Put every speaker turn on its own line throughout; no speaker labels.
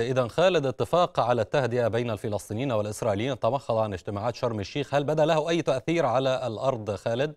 إذا خالد اتفاق على التهدئة بين الفلسطينيين والإسرائيليين تمخض عن اجتماعات شرم الشيخ هل بدأ له أي تأثير على الأرض خالد؟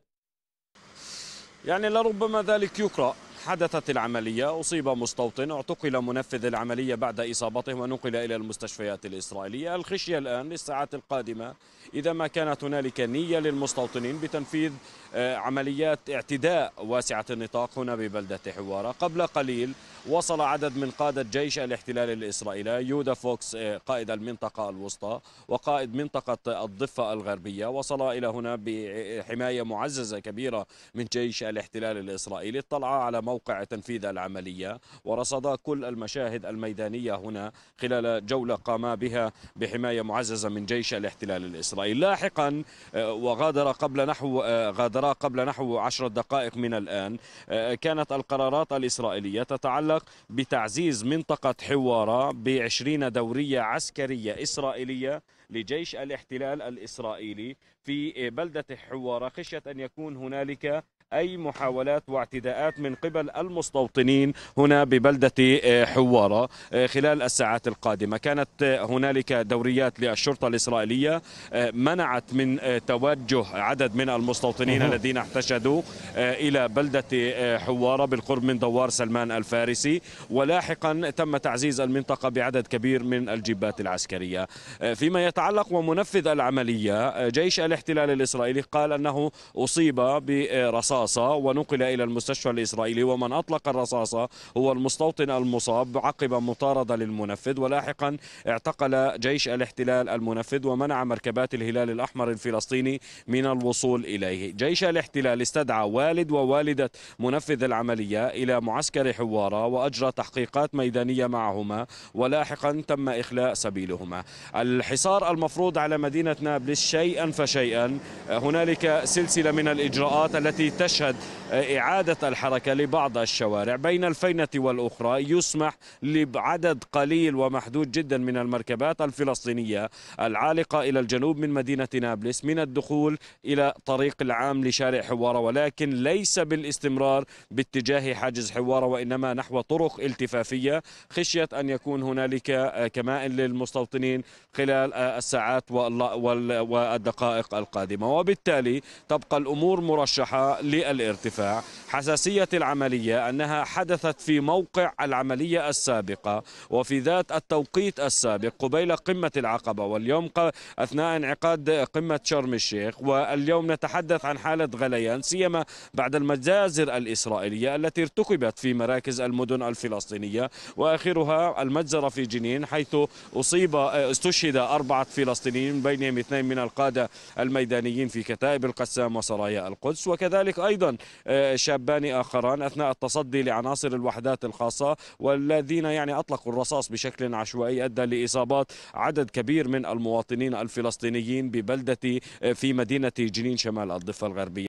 يعني لربما ذلك يقرأ حدثت العملية أصيب مستوطن اعتقل منفذ العملية بعد إصابته ونقل إلى المستشفيات الإسرائيلية الخشية الآن للساعات القادمة إذا ما كانت هنالك نية للمستوطنين بتنفيذ آه، عمليات اعتداء واسعة النطاق هنا ببلدة حوارة قبل قليل وصل عدد من قادة جيش الاحتلال الإسرائيلي يودا فوكس آه، قائد المنطقة الوسطى وقائد منطقة الضفة الغربية وصل إلى هنا بحماية معززة كبيرة من جيش الاحتلال الإسرائيلي اطلع على موقع موقع تنفيذ العملية ورصدا كل المشاهد الميدانية هنا خلال جولة قاما بها بحماية معززة من جيش الاحتلال الإسرائيلي لاحقا آه، وغادر قبل نحو آه، غادرا قبل نحو عشر دقائق من الآن آه، كانت القرارات الإسرائيلية تتعلق بتعزيز منطقة حوارة بعشرين دورية عسكرية إسرائيلية لجيش الاحتلال الإسرائيلي في بلدة حوارة خشية أن يكون هنالك أي محاولات واعتداءات من قبل المستوطنين هنا ببلدة آه، حوارة آه، خلال الساعات القادمة كانت آه، هنالك دوريات للشرطة الإسرائيلية منعت من توجه عدد من المستوطنين الذين احتشدوا إلى بلدة حوارة بالقرب من دوار سلمان الفارسي ولاحقا تم تعزيز المنطقة بعدد كبير من الجيبات العسكرية فيما يتعلق ومنفذ العملية جيش الاحتلال الإسرائيلي قال أنه أصيب برصاص الرصاصة ونقل إلى المستشفى الإسرائيلي ومن أطلق الرصاصة هو المستوطن المصاب عقب مطاردة للمنفذ ولاحقا اعتقل جيش الاحتلال المنفذ ومنع مركبات الهلال الأحمر الفلسطيني من الوصول إليه جيش الاحتلال استدعى والد ووالدة منفذ العملية إلى معسكر حوارة وأجرى تحقيقات ميدانية معهما ولاحقا تم إخلاء سبيلهما الحصار المفروض على مدينة نابلس شيئا فشيئا هنالك سلسلة من الإجراءات التي تشهد إعادة الحركة لبعض الشوارع بين الفينة والأخرى يسمح لعدد قليل ومحدود جدا من المركبات الفلسطينية العالقة إلى الجنوب من مدينة نابلس من الدخول إلى طريق العام لشارع حوارة ولكن ليس بالاستمرار باتجاه حاجز حوارة وإنما نحو طرق التفافية خشية أن يكون هنالك كمائن للمستوطنين خلال الساعات والدقائق القادمة وبالتالي تبقى الأمور مرشحة للارتفاع حساسية العملية أنها حدثت في موقع العملية السابقة وفي ذات التوقيت السابق قبيل قمة العقبة واليوم أثناء انعقاد قمة شرم الشيخ واليوم نتحدث عن حالة غليان سيما بعد المجازر الإسرائيلية التي ارتكبت في مراكز المدن الفلسطينية وآخرها المجزرة في جنين حيث أصيب استشهد أربعة فلسطينيين بينهم اثنين من القادة الميدانيين في كتائب القسام وسرايا القدس وكذلك ايضا آه، شابان آخران أثناء التصدي لعناصر الوحدات الخاصة والذين يعني أطلقوا الرصاص بشكل عشوائي أدى لإصابات عدد كبير من المواطنين الفلسطينيين ببلدة آه، في مدينة جنين شمال الضفة الغربية